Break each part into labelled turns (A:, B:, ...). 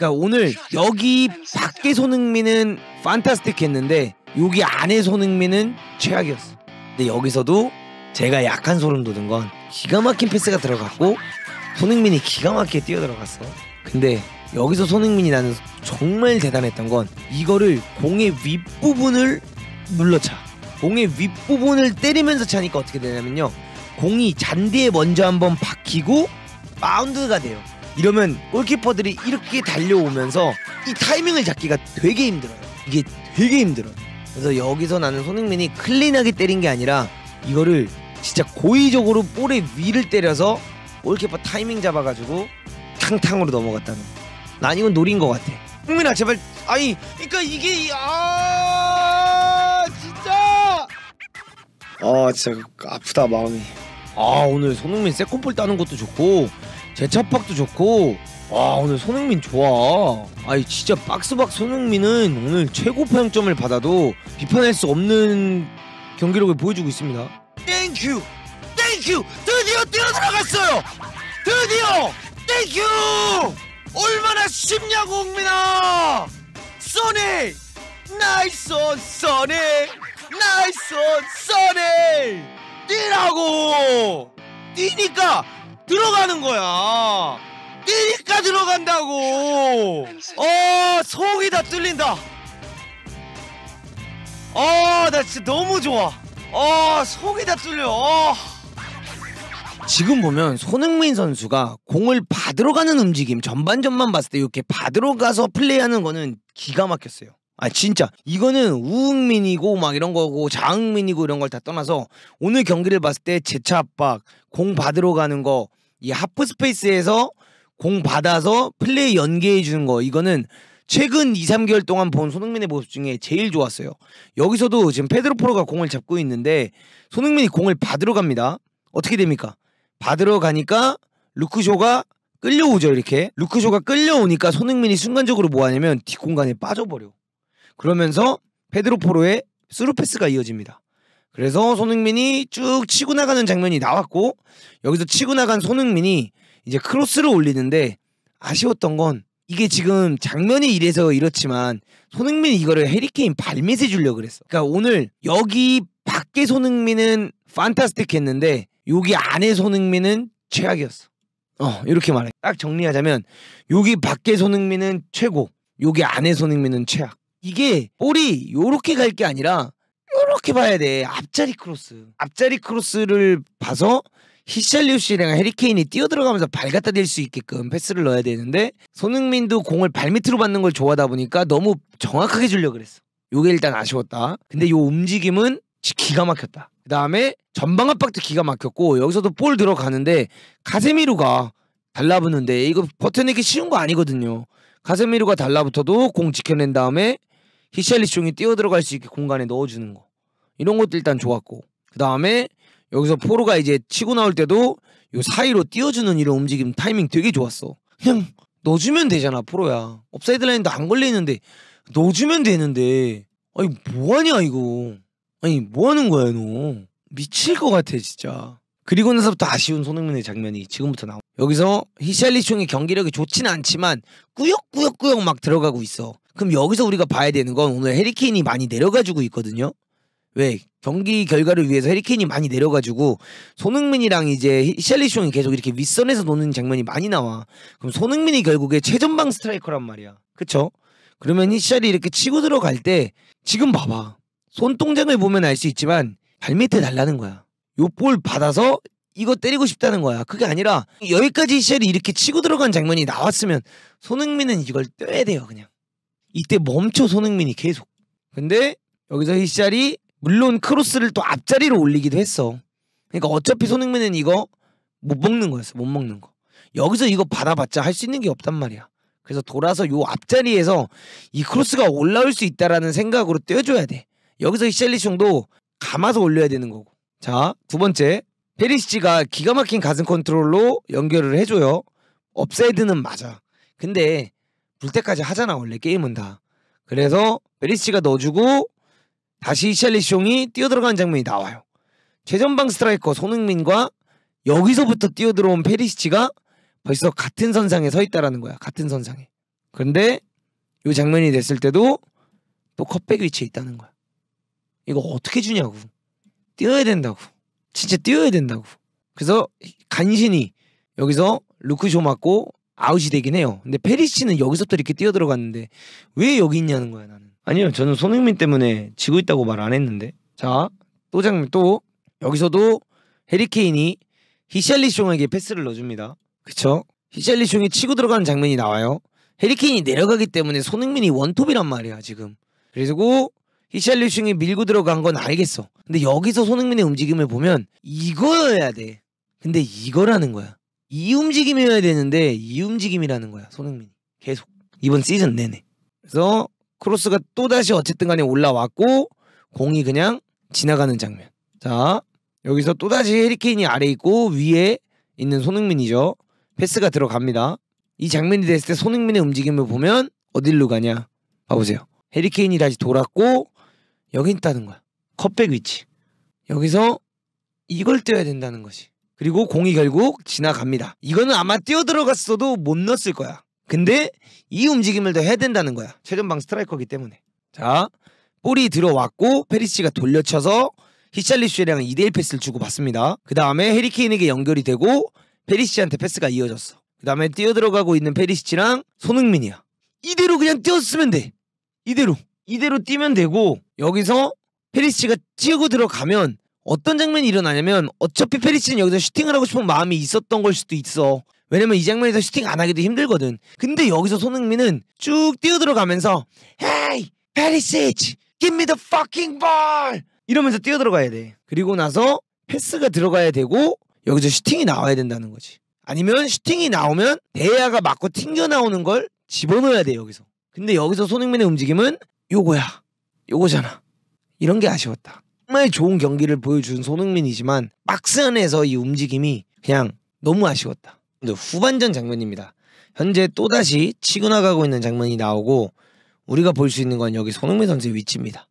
A: 그러니까 오늘 여기 밖에 손흥민은 판타스틱했는데 여기 안에 손흥민은 최악이었어. 근데 여기서도 제가 약간 소름 돋은 건 기가 막힌 패스가 들어갔고 손흥민이 기가 막히게 뛰어들어갔어. 근데 여기서 손흥민이 나는 정말 대단했던 건 이거를 공의 윗부분을 눌러차. 공의 윗부분을 때리면서 차니까 어떻게 되냐면요. 공이 잔디에 먼저 한번 박히고 바운드가 돼요. 이러면 골키퍼들이 이렇게 달려오면서 이 타이밍을 잡기가 되게 힘들어요. 이게 되게 힘들어요. 그래서 여기서 나는 손흥민이 클린하게 때린 게 아니라 이거를 진짜 고의적으로 볼의 위를 때려서 골키퍼 타이밍 잡아가지고 탕탕으로 넘어갔다는 난 이건 노린 것 같아 흥민아 제발 아니 그러니까 이게 아 진짜 아 진짜 아프다 마음이 아 오늘 손흥민 세컨볼 따는 것도 좋고 제차박도 좋고 와 오늘 손흥민 좋아 아니 진짜 박스박 손흥민은 오늘 최고 평점을 받아도 비판할 수 없는 경기력을 보여주고 있습니다 땡큐 땡큐 드디어 뛰어들어갔어요 드디어 땡큐 얼마나 쉽냐고 옥민아 써니 나이스 써니 나이스 써니 뛰라고 뛰니까 들어가는 거야 뛰니까 들어간다고 어 속이 다 뚫린다 어 나 진짜 너무 좋아 어 속이 다 뚫려 어. 지금 보면 손흥민 선수가 공을 받으러 가는 움직임 전반전만 봤을 때 이렇게 받으러 가서 플레이하는 거는 기가 막혔어요. 아 진짜 이거는 우흥민이고 막 이런 거고 자흥민이고 이런 걸 다 떠나서 오늘 경기를 봤을 때제차 압박 공 받으러 가는 거이 하프 스페이스에서 공 받아서 플레이 연계해 주는 거 이거는 최근 2, 3개월 동안 본 손흥민의 모습 중에 제일 좋았어요. 여기서도 지금 페드로 포로가 공을 잡고 있는데 손흥민이 공을 받으러 갑니다. 어떻게 됩니까? 받으러 가니까 루크쇼가 끌려오죠 이렇게 루크쇼가 끌려오니까 손흥민이 순간적으로 뭐하냐면 뒷공간에 빠져버려 그러면서 페드로 포로의 스루 패스가 이어집니다 그래서 손흥민이 쭉 치고 나가는 장면이 나왔고 여기서 치고 나간 손흥민이 이제 크로스를 올리는데 아쉬웠던 건 이게 지금 장면이 이래서 이렇지만 손흥민이 이거를 해리케인 발밑에 주려 고 그랬어. 그러니까 오늘 여기 밖에 손흥민은 판타스틱했는데 여기 안에 손흥민은 최악이었어. 어 이렇게 말해. 딱 정리하자면 여기 밖에 손흥민은 최고, 여기 안에 손흥민은 최악. 이게 볼이 요렇게 갈 게 아니라 이렇게 봐야 돼. 앞자리 크로스. 앞자리 크로스를 봐서 히샬리우시랑 해리케인이 뛰어들어가면서 발 갖다 댈 수 있게끔 패스를 넣어야 되는데 손흥민도 공을 발밑으로 받는 걸 좋아하다 보니까 너무 정확하게 주려고 그랬어. 요게 일단 아쉬웠다. 근데 요 움직임은 기가 막혔다. 그다음에 전방 압박도 기가 막혔고 여기서도 볼 들어가는데 카세미루가 달라붙는데 이거 버텨내기 쉬운 거 아니거든요. 카세미루가 달라붙어도 공 지켜낸 다음에 히샬리숑이 뛰어들어갈 수 있게 공간에 넣어주는 거. 이런 것도 일단 좋았고 그 다음에 여기서 포로가 이제 치고 나올 때도 요 사이로 띄워주는 이런 움직임 타이밍 되게 좋았어 그냥 넣어주면 되잖아 포로야 업사이드 라인도 안 걸려있는데 넣어주면 되는데 아니 뭐하냐 이거 아니 뭐하는 거야 너 미칠 것 같아 진짜 그리고 나서부터 아쉬운 손흥민의 장면이 지금부터 나오 여기서 히샬리총의 경기력이 좋진 않지만 꾸역꾸역꾸역 막 들어가고 있어 그럼 여기서 우리가 봐야 되는 건 오늘 해리케인이 많이 내려가지고 있거든요 왜 경기 결과를 위해서 해리케인이 많이 내려가지고 손흥민이랑 이제 히샬리숑이 계속 이렇게 윗선에서 노는 장면이 많이 나와. 그럼 손흥민이 결국에 최전방 스트라이커란 말이야. 그쵸? 그러면 히샬이 이렇게 치고 들어갈 때 지금 봐봐. 손동작을 보면 알 수 있지만 발밑에 달라는 거야. 요 볼 받아서 이거 때리고 싶다는 거야. 그게 아니라 여기까지 히샬이 이렇게 치고 들어간 장면이 나왔으면 손흥민은 이걸 떼야 돼요 그냥. 이때 멈춰 손흥민이 계속. 근데 여기서 히샬이 물론 크로스를 또 앞자리로 올리기도 했어. 그러니까 어차피 손흥민은 이거 못 먹는 거였어. 못 먹는 거. 여기서 이거 받아봤자 할 수 있는 게 없단 말이야. 그래서 돌아서 요 앞자리에서 이 크로스가 올라올 수 있다라는 생각으로 떼어줘야 돼. 여기서 히셀리숑도 감아서 올려야 되는 거고. 자, 두 번째. 페리시치가 기가 막힌 가슴 컨트롤로 연결을 해줘요. 업사이드는 맞아. 근데 불 때까지 하잖아, 원래 게임은 다. 그래서 페리시치가 넣어주고 다시 이 샬리 숑이 뛰어들어간 장면이 나와요. 최전방 스트라이커 손흥민과 여기서부터 뛰어들어온 페리시치가 벌써 같은 선상에 서 있다라는 거야. 같은 선상에. 그런데 이 장면이 됐을 때도 또 컵백 위치에 있다는 거야. 이거 어떻게 주냐고. 뛰어야 된다고. 진짜 뛰어야 된다고. 그래서 간신히 여기서 루크쇼 맞고 아웃이 되긴 해요. 근데 페리시치는 여기서부터 이렇게 뛰어들어갔는데 왜 여기 있냐는 거야 나는. 아니요, 저는 손흥민 때문에 지고 있다고 말 안 했는데. 자, 또 장면 또 여기서도 해리케인이 히샬리숑에게 패스를 넣어줍니다. 그쵸? 히샬리숑이 치고 들어가는 장면이 나와요. 해리케인이 내려가기 때문에 손흥민이 원톱이란 말이야 지금. 그리고 히샬리숑이 밀고 들어간 건 알겠어. 근데 여기서 손흥민의 움직임을 보면 이거여야 돼. 근데 이거라는 거야. 이 움직임이어야 되는데 이 움직임이라는 거야 손흥민이 계속 이번 시즌 내내. 그래서 크로스가 또다시 어쨌든 간에 올라왔고 공이 그냥 지나가는 장면. 자, 여기서 또다시 해리케인이 아래 있고 위에 있는 손흥민이죠. 패스가 들어갑니다. 이 장면이 됐을 때 손흥민의 움직임을 보면 어디로 가냐. 봐보세요. 해리케인이 다시 돌았고 여기 있다는 거야. 컵백 위치. 여기서 이걸 떼어야 된다는 거지. 그리고 공이 결국 지나갑니다. 이거는 아마 뛰어 들어갔어도 못 넣었을 거야. 근데 이 움직임을 더 해야 된다는 거야. 최전방 스트라이커기 때문에. 자, 볼이 들어왔고 페리시가 돌려쳐서 히샬리슈에랑 2대1 패스를 주고받습니다. 그 다음에 헤리케인에게 연결이 되고 페리시한테 패스가 이어졌어. 그 다음에 뛰어들어가고 있는 페리시랑 치 손흥민이야. 이대로 그냥 뛰었으면 돼. 이대로. 이대로 뛰면 되고 여기서 페리시가 뛰고 들어가면 어떤 장면이 일어나냐면 어차피 페리시는 여기서 슈팅을 하고 싶은 마음이 있었던 걸 수도 있어. 왜냐면 이 장면에서 슈팅 안 하기도 힘들거든. 근데 여기서 손흥민은 쭉 뛰어들어가면서 헤이 페리시 r i s i c give me the fucking ball 이러면서 뛰어들어가야 돼. 그리고 나서 패스가 들어가야 되고 여기서 슈팅이 나와야 된다는 거지. 아니면 슈팅이 나오면 대야가 맞고 튕겨 나오는 걸 집어넣어야 돼 여기서. 근데 여기서 손흥민의 움직임은 요거야. 요거잖아. 이런 게 아쉬웠다. 정말 좋은 경기를 보여준 손흥민이지만 박스 안에서 이 움직임이 그냥 너무 아쉬웠다. 네, 후반전 장면입니다. 현재 또다시 치고 나가고 있는 장면이 나오고 우리가 볼 수 있는 건 여기 손흥민 선수의 위치입니다.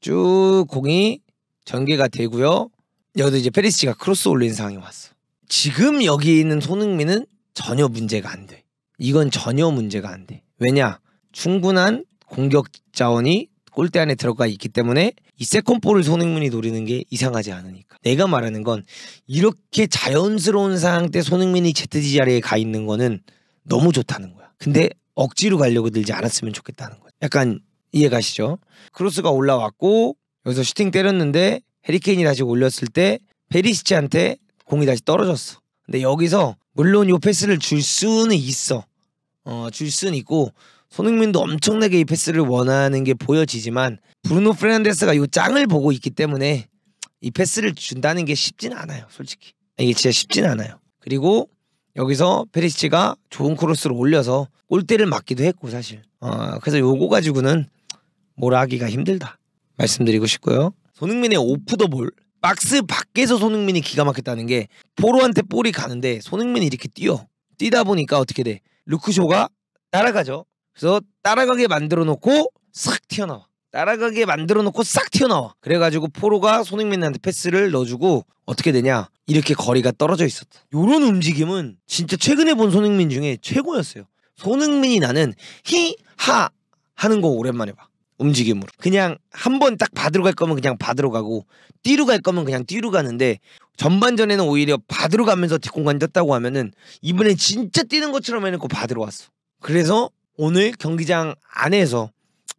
A: 쭉 공이 전개가 되고요. 여기도 이제 페리스가 크로스 올린 상황이 왔어. 지금 여기 있는 손흥민은 전혀 문제가 안 돼. 이건 전혀 문제가 안 돼. 왜냐? 충분한 공격 자원이 골대 안에 들어가 있기 때문에 이 세컨볼을 손흥민이 노리는 게 이상하지 않으니까 내가 말하는 건 이렇게 자연스러운 상황 때 손흥민이 제트지 자리에 가 있는 거는 너무 좋다는 거야 근데 억지로 가려고 들지 않았으면 좋겠다는 거야 약간 이해 가시죠? 크로스가 올라왔고 여기서 슈팅 때렸는데 해리케인이 다시 올렸을 때 페리시치한테 공이 다시 떨어졌어 근데 여기서 물론 요 패스를 줄 수는 있어 어, 줄 수는 있고 손흥민도 엄청나게 이 패스를 원하는 게 보여지지만 브루노 프레난데스가 이 짱을 보고 있기 때문에 이 패스를 준다는 게 쉽진 않아요 솔직히 이게 진짜 쉽진 않아요 그리고 여기서 페리시치가 좋은 크로스를 올려서 골대를 맞기도 했고 사실 어, 그래서 요거 가지고는 뭐라 하기가 힘들다 말씀드리고 싶고요 손흥민의 오프 더 볼 박스 밖에서 손흥민이 기가 막혔다는 게 포로한테 볼이 가는데 손흥민이 이렇게 뛰어 뛰다 보니까 어떻게 돼 루크쇼가 따라가죠 그래서 따라가게 만들어 놓고 싹 튀어나와. 따라가게 만들어 놓고 싹 튀어나와. 그래가지고 포로가 손흥민한테 패스를 넣어주고 어떻게 되냐? 이렇게 거리가 떨어져 있었다. 요런 움직임은 진짜 최근에 본 손흥민 중에 최고였어요. 손흥민이 나는 히, 하 하는 거 오랜만에 봐. 움직임으로. 그냥 한 번 딱 받으러 갈 거면 그냥 받으러 가고 뛰러 갈 거면 그냥 뛰러 가는데 전반전에는 오히려 받으러 가면서 뒷공간 떴다고 하면은 이번엔 진짜 뛰는 것처럼 해놓고 받으러 왔어. 그래서 오늘 경기장 안에서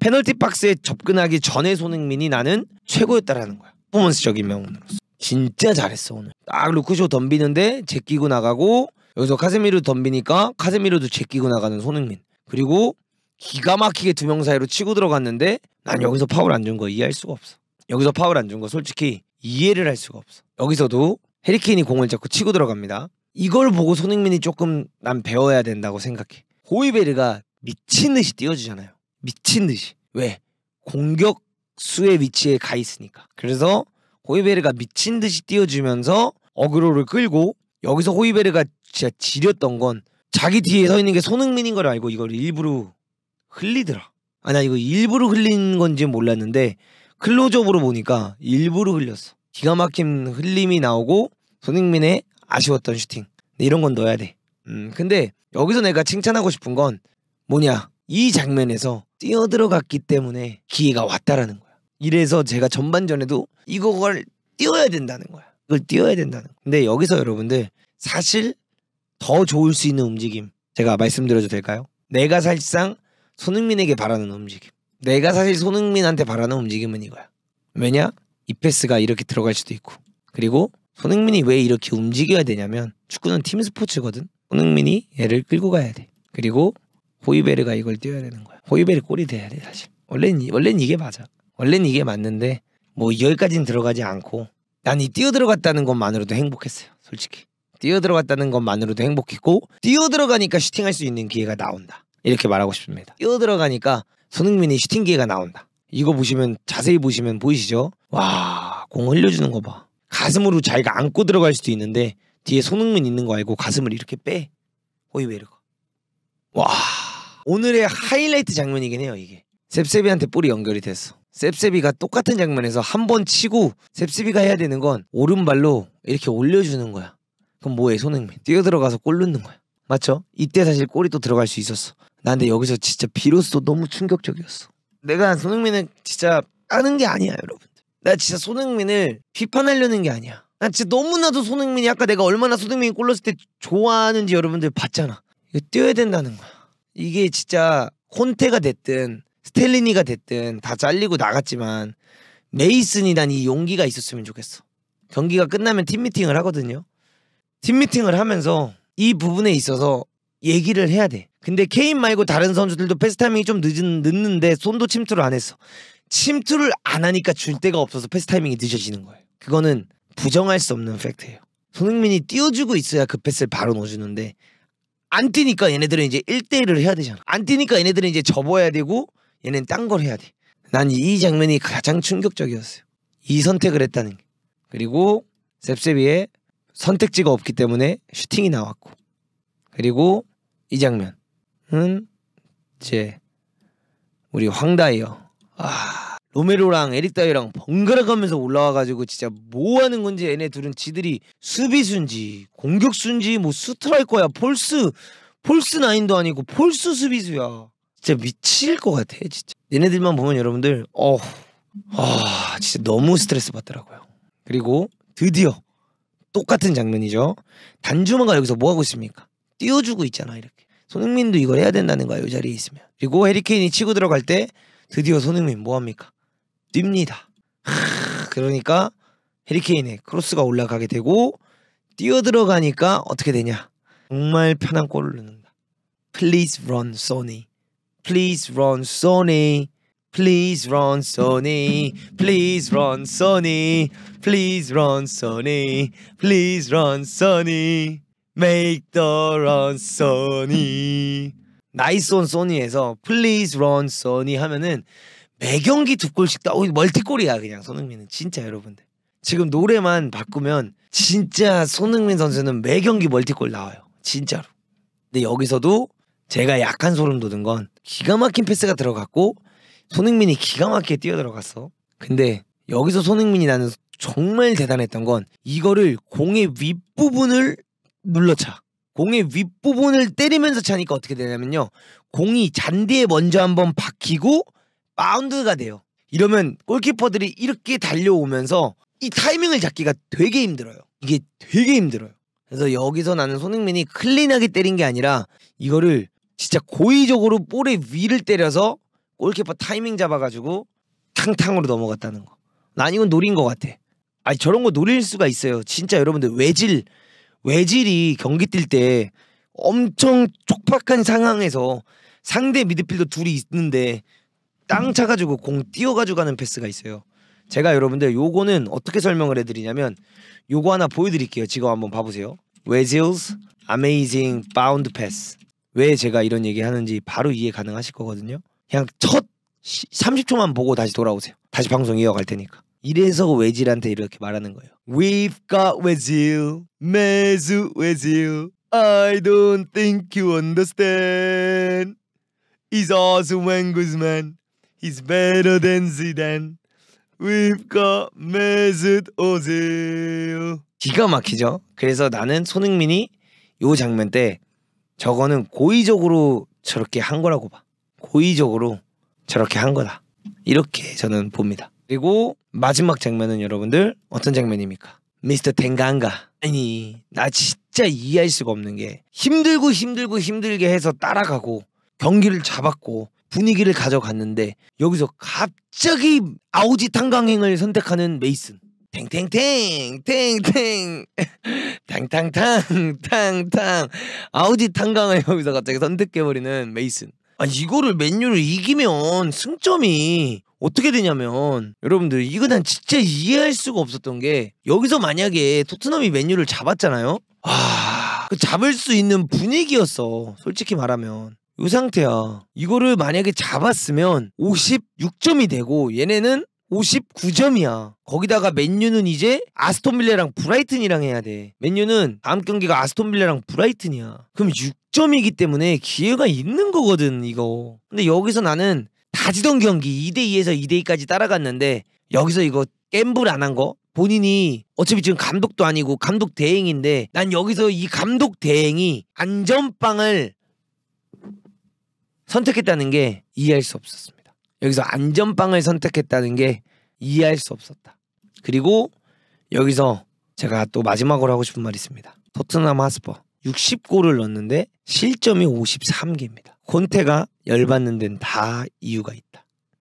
A: 페널티 박스에 접근하기 전에 손흥민이 나는 최고였다라는 거야. 퍼포먼스적인 명언으로서. 진짜 잘했어 오늘. 딱 루크쇼 덤비는데 제끼고 나가고 여기서 카세미로 덤비니까 카세미로도 제끼고 나가는 손흥민. 그리고 기가 막히게 두 명 사이로 치고 들어갔는데 난 여기서 파울 안 준 거 이해할 수가 없어. 여기서 파울 안 준 거 솔직히 이해를 할 수가 없어. 여기서도 해리케인이 공을 잡고 치고 들어갑니다. 이걸 보고 손흥민이 조금 난 배워야 된다고 생각해. 호이베르가 미친 듯이 뛰어주잖아요. 미친 듯이. 왜? 공격수의 위치에 가 있으니까. 그래서 호이베르가 미친 듯이 뛰어주면서 어그로를 끌고 여기서 호이베르가 진짜 지렸던 건 자기 뒤에 서 있는 게 손흥민인 걸 알고 이걸 일부러 흘리더라. 아나 이거 일부러 흘린 건지 몰랐는데 클로즈업으로 보니까 일부러 흘렸어. 기가 막힌 흘림이 나오고 손흥민의 아쉬웠던 슈팅. 네, 이런 건 넣어야 돼. 음, 근데 여기서 내가 칭찬하고 싶은 건 뭐냐 이 장면에서 뛰어들어갔기 때문에 기회가 왔다라는 거야. 이래서 제가 전반전에도 이걸 뛰어야 된다는 거야. 이걸 뛰어야 된다는 거야. 근데 여기서 여러분들 사실 더 좋을 수 있는 움직임 제가 말씀드려도 될까요? 내가 사실상 손흥민에게 바라는 움직임. 내가 사실 손흥민한테 바라는 움직임은 이거야. 왜냐? 이 패스가 이렇게 들어갈 수도 있고. 그리고 손흥민이 왜 이렇게 움직여야 되냐면 축구는 팀 스포츠거든. 손흥민이 얘를 끌고 가야 돼. 그리고 호이베르가 이걸 뛰어야 되는 거야. 호이베르 골이 돼야 돼 사실. 원래는 원래는 이게 맞아. 원래는 이게 맞는데 뭐 여기까지는 들어가지 않고 난 이 뛰어 들어갔다는 것만으로도 행복했어요. 솔직히 뛰어 들어갔다는 것만으로도 행복했고 뛰어 들어가니까 슈팅할 수 있는 기회가 나온다. 이렇게 말하고 싶습니다. 뛰어 들어가니까 손흥민이 슈팅 기회가 나온다. 이거 보시면 자세히 보시면 보이시죠? 와, 공 흘려주는 거 봐. 가슴으로 자기가 안고 들어갈 수도 있는데 뒤에 손흥민 있는 거 알고 가슴을 이렇게 빼. 호이베르가. 와, 오늘의 하이라이트 장면이긴 해요 이게 셉셉이한테 볼이 연결이 됐어 셉셉이가 똑같은 장면에서 한 번 치고 셉셉이가 해야 되는 건 오른발로 이렇게 올려주는 거야 그럼 뭐해 손흥민 뛰어들어가서 골 넣는 거야 맞죠? 이때 사실 골이 또 들어갈 수 있었어 나 근데 여기서 진짜 비로소 너무 충격적이었어 내가 손흥민은 진짜 까는 게 아니야 여러분들 나 진짜 손흥민을 비판하려는 게 아니야 나 진짜 너무나도 손흥민이 아까 내가 얼마나 손흥민이 골 넣었을 때 좋아하는지 여러분들 봤잖아 이거 뛰어야 된다는 거야 이게 진짜 혼테가 됐든 스텔리니가 됐든 다 잘리고 나갔지만 메이슨이란 이 용기가 있었으면 좋겠어. 경기가 끝나면 팀 미팅을 하거든요. 팀 미팅을 하면서 이 부분에 있어서 얘기를 해야 돼. 근데 케인 말고 다른 선수들도 패스타이밍이 좀 늦은, 늦는데 손도 침투를 안 했어. 침투를 안 하니까 줄 데가 없어서 패스타이밍이 늦어지는 거예요. 그거는 부정할 수 없는 팩트예요. 손흥민이 띄워주고 있어야 그 패스를 바로 넣어주는데 안 뛰니까 얘네들은 이제 1대1을 해야 되잖아. 안 뛰니까 얘네들은 이제 접어야 되고 얘네는 딴 걸 해야 돼. 난 이 장면이 가장 충격적이었어요. 이 선택을 했다는 게. 그리고 셉셉이의 선택지가 없기 때문에 슈팅이 나왔고 그리고 이 장면은 이제 우리 황다이어아 로메로랑 에릭 다이랑 번갈아 가면서 올라와가지고 진짜 뭐 하는 건지 얘네 둘은 지들이 수비수인지 공격수인지 뭐 스트라이커야 폴스 폴스 나인도 아니고 폴스 수비수야 진짜 미칠 것 같아 진짜 얘네들만 보면 여러분들 어아 진짜 너무 스트레스 받더라고요 그리고 드디어 똑같은 장면이죠 단주만가 여기서 뭐 하고 있습니까 띄워주고 있잖아 이렇게 손흥민도 이걸 해야 된다는 거야 이 자리에 있으면 그리고 해리케인이 치고 들어갈 때 드디어 손흥민 뭐합니까 뜁니다. 하, 그러니까 해리케인의 크로스가 올라가게 되고 뛰어 들어가니까 어떻게 되냐? 정말 편한 골을 넣는다. Please run, Sony. Please run, Sony. Please run, Sony. Please run, Sony. Please run, Sony. Please run, Sony. Make the run, Sony. 나이스 온 소니에서 Please run, Sony 하면은 매 경기 두 골씩 다 어, 멀티골이야 그냥 손흥민은 진짜 여러분들 지금 노래만 바꾸면 진짜 손흥민 선수는 매 경기 멀티골 나와요 진짜로 근데 여기서도 제가 약간 소름 돋은 건 기가 막힌 패스가 들어갔고 손흥민이 기가 막히게 뛰어들어갔어 근데 여기서 손흥민이 나는 정말 대단했던 건 이거를 공의 윗부분을 눌러차 공의 윗부분을 때리면서 차니까 어떻게 되냐면요 공이 잔디에 먼저 한번 박히고 마운드가 돼요. 이러면 골키퍼들이 이렇게 달려오면서 이 타이밍을 잡기가 되게 힘들어요. 이게 되게 힘들어요. 그래서 여기서 나는 손흥민이 클린하게 때린 게 아니라 이거를 진짜 고의적으로 볼의 위를 때려서 골키퍼 타이밍 잡아가지고 탕탕으로 넘어갔다는 거. 난 이건 노린 것 같아. 아니 저런 거 노릴 수가 있어요. 진짜 여러분들 외질 외질이 경기 뛸 때 엄청 촉박한 상황에서 상대 미드필더 둘이 있는데 땅 음. 차가지고 공 띄워가지고 가는 패스가 있어요. 제가 여러분들 요거는 어떻게 설명을 해드리냐면 요거 하나 보여드릴게요. 지금 한번 봐보세요. 웨질스 아메이징 바운드 패스 왜 제가 이런 얘기 하는지 바로 이해 가능하실 거거든요. 그냥 첫 30초만 보고 다시 돌아오세요. 다시 방송 이어갈 테니까. 이래서 외질한테 이렇게 말하는 거예요. We've got 외질, 매주 외질. I don't think you understand. He's awesome a n g good man. He's better than Zidane. We've got Mesut Ozil. 기가 막히죠. 그래서 나는 손흥민이 요 장면 때 저거는 고의적으로 저렇게 한 거라고 봐. 고의적으로 저렇게 한 거다. 이렇게 저는 봅니다. 그리고 마지막 장면은 여러분들 어떤 장면입니까? 미스터 댕강가 아니 나 진짜 이해할 수가 없는 게 힘들고 힘들고 힘들게 해서 따라가고 경기를 잡았고 분위기를 가져갔는데 여기서 갑자기 아우지 탄강행을 선택하는 메이슨 탱탱탱 탱탱 탕탕탕 탕탕 아우지 탄강을 여기서 갑자기 선택해버리는 메이슨 아 이거를 맨유를 이기면 승점이 어떻게 되냐면 여러분들 이거 난 진짜 이해할 수가 없었던 게 여기서 만약에 토트넘이 맨유를 잡았잖아요 아 그 잡을 수 있는 분위기였어 솔직히 말하면 이 상태야. 이거를 만약에 잡았으면 56점이 되고 얘네는 59점이야. 거기다가 맨유는 이제 아스톤빌레랑 브라이튼이랑 해야 돼. 맨유는 다음 경기가 아스톤빌레랑 브라이튼이야. 그럼 6점이기 때문에 기회가 있는 거거든, 이거. 근데 여기서 나는 다지던 경기 2대2에서 2대2까지 따라갔는데 여기서 이거 갬블 안 한 거? 본인이 어차피 지금 감독도 아니고 감독 대행인데 난 여기서 이 감독 대행이 안전빵을 선택했다는 게 이해할 수 없었습니다. 여기서 안전빵을 선택했다는 게 이해할 수 없었다. 그리고 여기서 제가 또 마지막으로 하고 싶은 말이 있습니다. 토트넘 하스퍼 60골을 넣었는데 실점이 53개입니다. 콘테가 열받는 데는 다 이유가 있다.